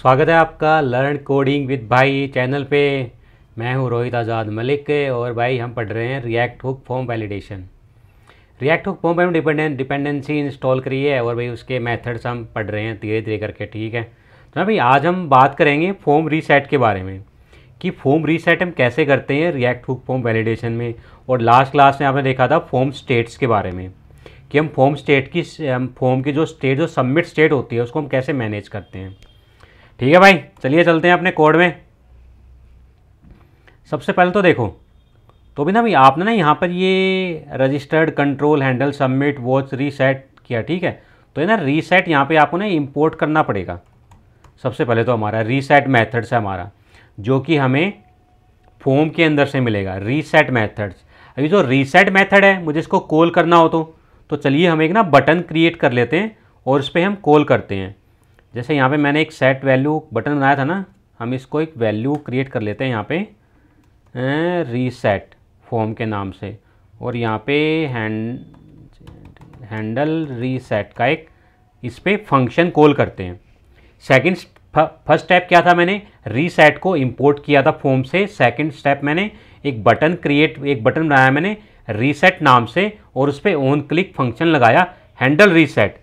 स्वागत है आपका लर्न कोडिंग विद भाई चैनल पे मैं हूँ रोहित आज़ाद मलिक और भाई हम पढ़ रहे हैं react hook form validation react hook form हम डिपेंडेंट डिपेंडेंसी इंस्टॉल करी है और भाई उसके मेथड्स हम पढ़ रहे हैं धीरे धीरे करके ठीक है तो ना भाई आज हम बात करेंगे फॉर्म रीसेट के बारे में कि फॉर्म रीसेट हम कैसे करते हैं रिएक्ट हुक फॉर्म वैलिडेशन में और लास्ट क्लास में आपने देखा था फॉर्म स्टेट्स के बारे में कि हम फॉर्म स्टेट की फॉर्म की जो स्टेट जो सबमिट स्टेट होती है उसको हम कैसे मैनेज करते हैं ठीक है भाई चलिए चलते हैं अपने कोड में सबसे पहले तो देखो तो भी ना भाई आपने ना यहाँ पर ये registered control handle submit watch reset किया ठीक है तो ये ना रीसेट यहाँ पे आपको ना इंपोर्ट करना पड़ेगा सबसे पहले तो हमारा रीसेट मेथड्स है हमारा जो कि हमें फॉर्म के अंदर से मिलेगा रीसेट मेथड्स अभी जो रीसेट मेथड है मुझे इसको कॉल करना हो तो तो चलिए हम एक ना बटन क्रिएट कर लेते हैं और उस पर हम कॉल करते हैं जैसे यहाँ पे मैंने एक सेट वैल्यू बटन बनाया था ना हम इसको एक वैल्यू क्रिएट कर लेते हैं यहाँ पे रीसेट फॉर्म के नाम से और यहाँ पे हैंड हैंडल रीसेट का एक इस पर फंक्शन कॉल करते हैं सेकंड फर्स्ट स्टेप क्या था मैंने रीसेट को इंपोर्ट किया था फॉर्म से सेकंड स्टेप मैंने एक बटन क्रिएट एक बटन बनाया मैंने रीसेट नाम से और उस पर ओन क्लिक फंक्शन लगाया हैंडल रीसेट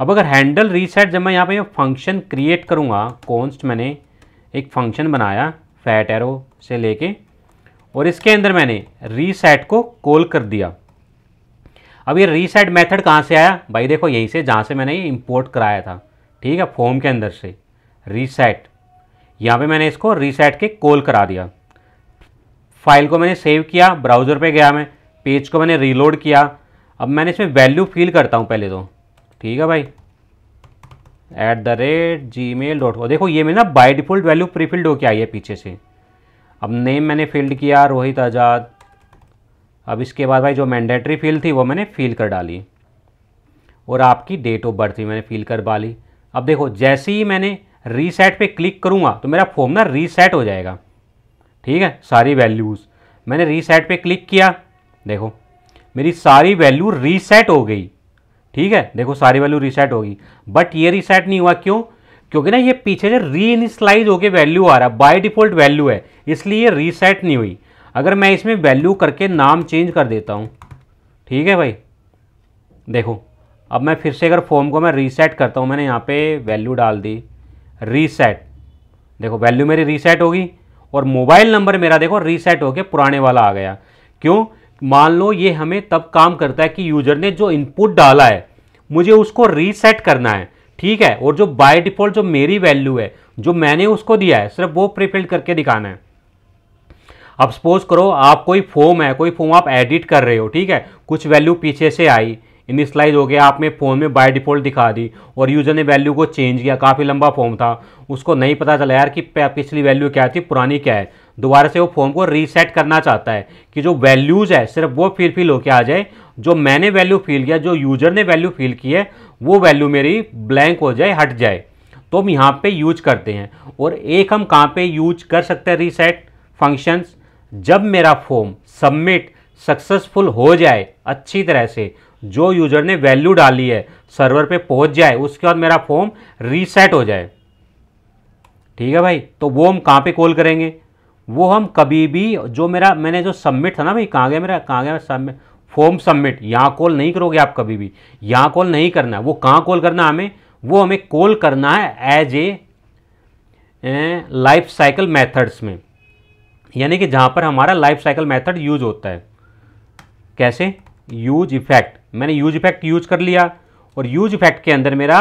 अब अगर हैंडल रीसेट जब मैं यहाँ पे फंक्शन क्रिएट करूँगा कॉन्स्ट मैंने एक फंक्शन बनाया फैट एरो से लेके और इसके अंदर मैंने रीसेट को कॉल कर दिया अब ये रीसेट मेथड कहाँ से आया भाई देखो यहीं से जहाँ से मैंने ये इम्पोर्ट कराया था ठीक है फॉर्म के अंदर से रीसेट यहाँ पे मैंने इसको रीसेट के कॉल करा दिया फाइल को मैंने सेव किया ब्राउज़र पे गया मैं पेज को मैंने रीलोड किया अब मैंने इसमें वैल्यू फील करता हूँ पहले तो ठीक है भाई at the rate Gmail dot com देखो ये मैं ना बाई डिफ़ॉल्ट वैल्यू प्रीफिल्ड होके आई है पीछे से अब नेम मैंने फिल्ड किया रोहित आज़ाद अब इसके बाद भाई जो मैंडेटरी फील्ड थी वो मैंने फिल कर डाली और आपकी डेट ऑफ बर्थ भी मैंने फिल कर डाली अब देखो जैसे ही मैंने रीसेट पे क्लिक करूँगा तो मेरा फॉर्म ना रीसेट हो जाएगा ठीक है सारी वैल्यूज़ मैंने रीसेट पे क्लिक किया देखो मेरी सारी वैल्यू रीसेट हो गई ठीक है देखो सारी वैल्यू रीसेट होगी बट ये रीसेट नहीं हुआ क्यों क्योंकि ना ये पीछे से री इनिशलाइज होकर वैल्यू आ रहा है बाई डिफॉल्ट वैल्यू है इसलिए ये रीसेट नहीं हुई अगर मैं इसमें वैल्यू करके नाम चेंज कर देता हूँ ठीक है भाई देखो अब मैं फिर से अगर फॉर्म को मैं रीसेट करता हूँ मैंने यहाँ पे वैल्यू डाल दी रीसेट देखो वैल्यू मेरी रीसेट होगी और मोबाइल नंबर मेरा देखो रीसेट होकर पुराने वाला आ गया क्यों मान लो ये हमें तब काम करता है कि यूजर ने जो इनपुट डाला है मुझे उसको रीसेट करना है ठीक है और जो बाय डिफॉल्ट जो मेरी वैल्यू है जो मैंने उसको दिया है सिर्फ वो प्रीफिल्ड करके दिखाना है अब सपोज करो आप कोई फॉर्म है कोई फॉर्म आप एडिट कर रहे हो ठीक है कुछ वैल्यू पीछे से आई इनिशलाइज हो गया आपने फ़ोन में बाय डिफ़ॉल्ट दिखा दी और यूज़र ने वैल्यू को चेंज किया काफ़ी लंबा फॉर्म था उसको नहीं पता चला यार कि पिछली वैल्यू क्या थी पुरानी क्या है दोबारा से वो फॉर्म को रीसेट करना चाहता है कि जो वैल्यूज़ है सिर्फ वो फील फिल होके आ जाए जो मैंने वैल्यू फील किया जो यूज़र ने वैल्यू फील की है वो वैल्यू मेरी ब्लैंक हो जाए हट जाए तो हम यहाँ पे यूज करते हैं और एक हम कहाँ पे यूज कर सकते हैं रीसेट फंक्शंस जब मेरा फॉर्म सबमिट सक्सेसफुल हो जाए अच्छी तरह से जो यूज़र ने वैल्यू डाली है सर्वर पे पहुंच जाए उसके बाद मेरा फॉर्म रीसेट हो जाए ठीक है भाई तो वो हम कहाँ पे कॉल करेंगे वो हम कभी भी जो मेरा मैंने जो सबमिट था ना भाई कहाँ गया मेरा कहाँ गया फॉर्म सबमिट यहाँ कॉल नहीं करोगे आप कभी भी यहाँ कॉल नहीं करना वो कहाँ कॉल करना हमें वो हमें कॉल करना है as a life cycle methods में यानी कि जहाँ पर हमारा लाइफ साइकिल मैथड यूज होता है कैसे यूज इफेक्ट मैंने यूज इफेक्ट यूज कर लिया और यूज इफेक्ट के अंदर मेरा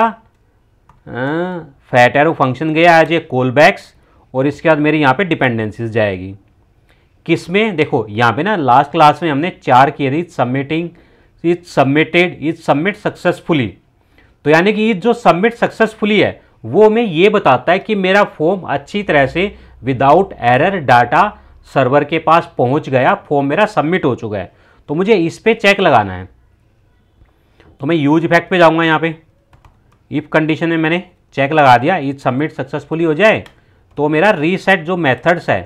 फैट एरो फंक्शन गया एज ए कोल बैक्स और इसके बाद मेरी यहाँ पे डिपेंडेंसीज जाएगी किस में देखो यहाँ पे ना लास्ट क्लास में हमने चार किए थे submitting is submitted is submit successfully तो यानी कि इज जो सबमिट सक्सेसफुली है वो हमें ये बताता है कि मेरा फॉर्म अच्छी तरह से विदाउट एरर डाटा सर्वर के पास पहुँच गया फॉर्म मेरा सबमिट हो चुका है तो मुझे इस पर चेक लगाना है तो मैं यूज इफेक्ट पे जाऊँगा यहाँ पे इफ़ कंडीशन में मैंने चेक लगा दिया इफ सबमिट सक्सेसफुली हो जाए तो मेरा रीसेट जो मेथड्स है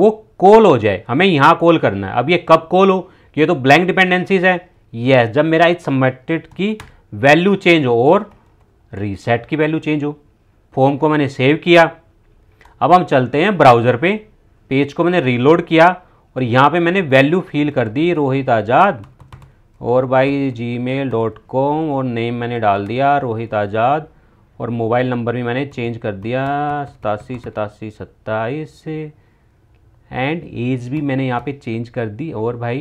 वो कॉल हो जाए हमें यहाँ कॉल करना है अब ये कब कॉल हो ये तो ब्लैंक डिपेंडेंसीज है यस जब मेरा इस सबमिटेड की वैल्यू चेंज हो और रीसेट की वैल्यू चेंज हो फॉर्म को मैंने सेव किया अब हम चलते हैं ब्राउज़र पे पेज को मैंने रीलोड किया और यहाँ पे मैंने वैल्यू फील कर दी रोहित आज़ाद और भाई जी मेल डॉट कॉम और नेम मैंने डाल दिया रोहित आज़ाद और मोबाइल नंबर भी मैंने चेंज कर दिया सतासी सतासी सत्ताईस एंड एज भी मैंने यहाँ पे चेंज कर दी और भाई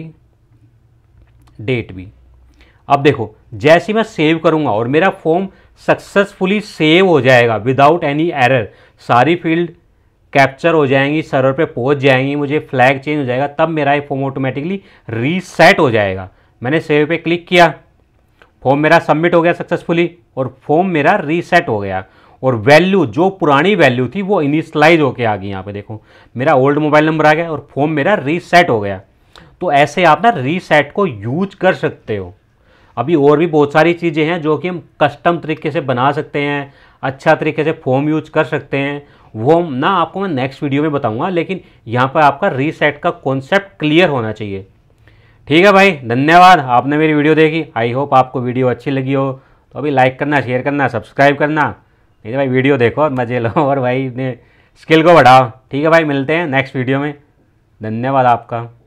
डेट भी अब देखो जैसे मैं सेव करूँगा और मेरा फॉर्म सक्सेसफुली सेव हो जाएगा विदाउट एनी एरर सारी फील्ड कैप्चर हो जाएंगी सर्वर पे पहुँच जाएंगी मुझे फ्लैग चेंज हो जाएगा तब मेरा ये फॉर्म ऑटोमेटिकली रीसेट हो जाएगा मैंने सेव पे क्लिक किया फॉर्म मेरा सबमिट हो गया सक्सेसफुली और फॉर्म मेरा रीसेट हो गया और वैल्यू जो पुरानी वैल्यू थी वो इनिशलाइज होकर आ गई यहाँ पे देखो मेरा ओल्ड मोबाइल नंबर आ गया और फॉर्म मेरा रीसेट हो गया तो ऐसे आप ना रीसेट को यूज कर सकते हो अभी और भी बहुत सारी चीज़ें हैं जो कि हम कस्टम तरीके से बना सकते हैं अच्छा तरीके से फॉर्म यूज कर सकते हैं वो ना आपको मैं नेक्स्ट वीडियो में बताऊंगा लेकिन यहाँ पर आपका रीसेट का कॉन्सेप्ट क्लियर होना चाहिए ठीक है भाई धन्यवाद आपने मेरी वीडियो देखी आई होप आपको वीडियो अच्छी लगी हो तो अभी लाइक करना शेयर करना सब्सक्राइब करना नहीं तो भाई वीडियो देखो और मज़े लो और भाई अपने स्किल को बढ़ाओ ठीक है भाई मिलते हैं नेक्स्ट वीडियो में धन्यवाद आपका